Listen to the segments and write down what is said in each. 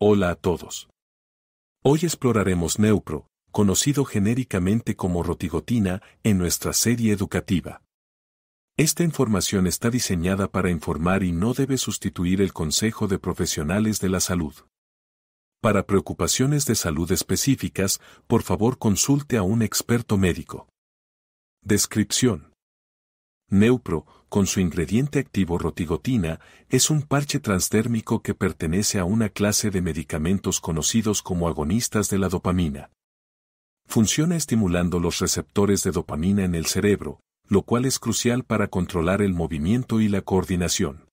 Hola a todos. Hoy exploraremos Neupro, conocido genéricamente como rotigotina, en nuestra serie educativa. Esta información está diseñada para informar y no debe sustituir el consejo de profesionales de la salud. Para preocupaciones de salud específicas, por favor consulte a un experto médico. Descripción. Neupro, con su ingrediente activo rotigotina, es un parche transdérmico que pertenece a una clase de medicamentos conocidos como agonistas de la dopamina. Funciona estimulando los receptores de dopamina en el cerebro, lo cual es crucial para controlar el movimiento y la coordinación.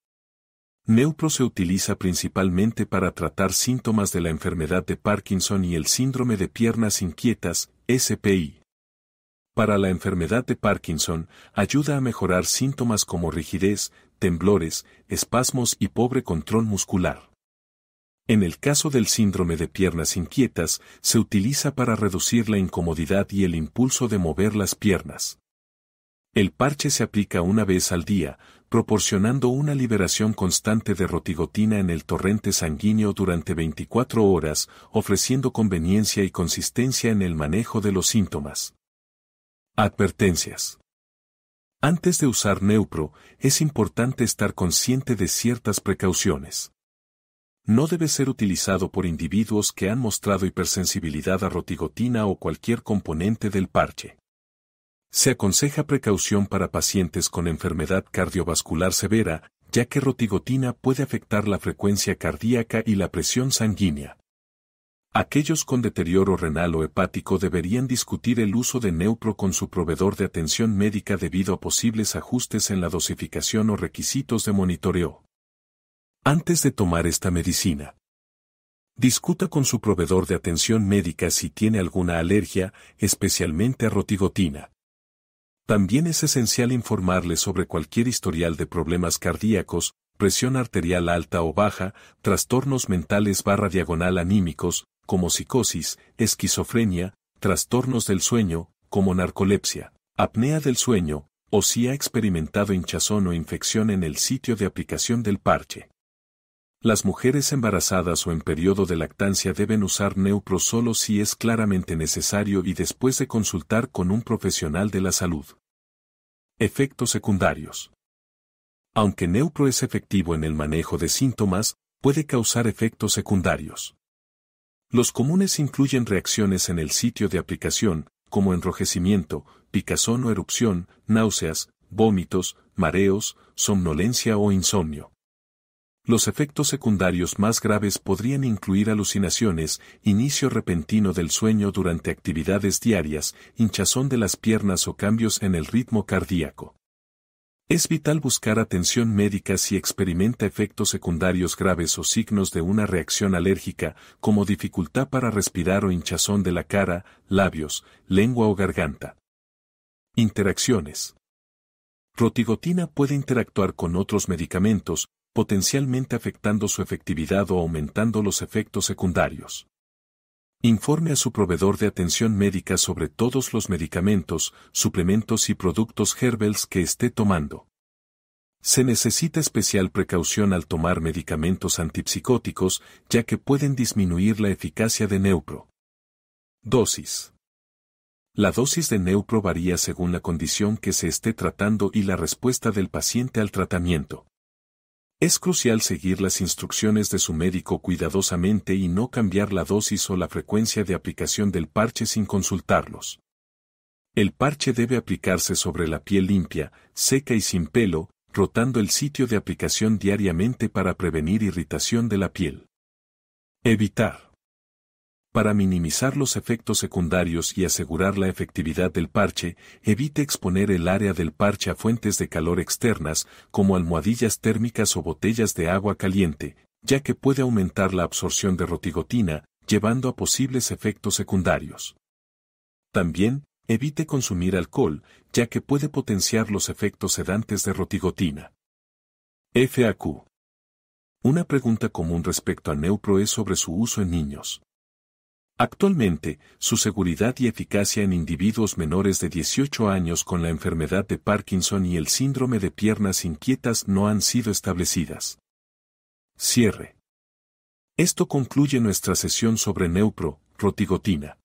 Neupro se utiliza principalmente para tratar síntomas de la enfermedad de Parkinson y el síndrome de piernas inquietas, SPI para la enfermedad de Parkinson ayuda a mejorar síntomas como rigidez, temblores, espasmos y pobre control muscular. En el caso del síndrome de piernas inquietas, se utiliza para reducir la incomodidad y el impulso de mover las piernas. El parche se aplica una vez al día, proporcionando una liberación constante de rotigotina en el torrente sanguíneo durante 24 horas, ofreciendo conveniencia y consistencia en el manejo de los síntomas. Advertencias. Antes de usar Neupro, es importante estar consciente de ciertas precauciones. No debe ser utilizado por individuos que han mostrado hipersensibilidad a rotigotina o cualquier componente del parche. Se aconseja precaución para pacientes con enfermedad cardiovascular severa, ya que rotigotina puede afectar la frecuencia cardíaca y la presión sanguínea. Aquellos con deterioro renal o hepático deberían discutir el uso de Neupro con su proveedor de atención médica debido a posibles ajustes en la dosificación o requisitos de monitoreo. Antes de tomar esta medicina, discuta con su proveedor de atención médica si tiene alguna alergia, especialmente a rotigotina. También es esencial informarle sobre cualquier historial de problemas cardíacos, presión arterial alta o baja, trastornos mentales barra diagonal anímicos, como psicosis, esquizofrenia, trastornos del sueño, como narcolepsia, apnea del sueño, o si ha experimentado hinchazón o infección en el sitio de aplicación del parche. Las mujeres embarazadas o en periodo de lactancia deben usar neupro solo si es claramente necesario y después de consultar con un profesional de la salud. Efectos secundarios. Aunque neupro es efectivo en el manejo de síntomas, puede causar efectos secundarios. Los comunes incluyen reacciones en el sitio de aplicación, como enrojecimiento, picazón o erupción, náuseas, vómitos, mareos, somnolencia o insomnio. Los efectos secundarios más graves podrían incluir alucinaciones, inicio repentino del sueño durante actividades diarias, hinchazón de las piernas o cambios en el ritmo cardíaco. Es vital buscar atención médica si experimenta efectos secundarios graves o signos de una reacción alérgica, como dificultad para respirar o hinchazón de la cara, labios, lengua o garganta. Interacciones. Rotigotina puede interactuar con otros medicamentos, potencialmente afectando su efectividad o aumentando los efectos secundarios. Informe a su proveedor de atención médica sobre todos los medicamentos, suplementos y productos Herbels que esté tomando. Se necesita especial precaución al tomar medicamentos antipsicóticos, ya que pueden disminuir la eficacia de Neupro. Dosis. La dosis de Neupro varía según la condición que se esté tratando y la respuesta del paciente al tratamiento. Es crucial seguir las instrucciones de su médico cuidadosamente y no cambiar la dosis o la frecuencia de aplicación del parche sin consultarlos. El parche debe aplicarse sobre la piel limpia, seca y sin pelo, rotando el sitio de aplicación diariamente para prevenir irritación de la piel. Evitar. Para minimizar los efectos secundarios y asegurar la efectividad del parche, evite exponer el área del parche a fuentes de calor externas, como almohadillas térmicas o botellas de agua caliente, ya que puede aumentar la absorción de rotigotina, llevando a posibles efectos secundarios. También, evite consumir alcohol, ya que puede potenciar los efectos sedantes de rotigotina. FAQ. Una pregunta común respecto a neupro es sobre su uso en niños. Actualmente, su seguridad y eficacia en individuos menores de 18 años con la enfermedad de Parkinson y el síndrome de piernas inquietas no han sido establecidas. Cierre. Esto concluye nuestra sesión sobre neupro, rotigotina.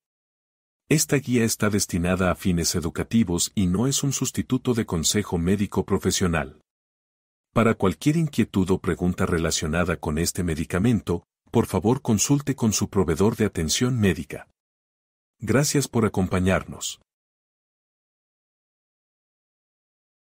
Esta guía está destinada a fines educativos y no es un sustituto de consejo médico profesional. Para cualquier inquietud o pregunta relacionada con este medicamento, por favor consulte con su proveedor de atención médica. Gracias por acompañarnos.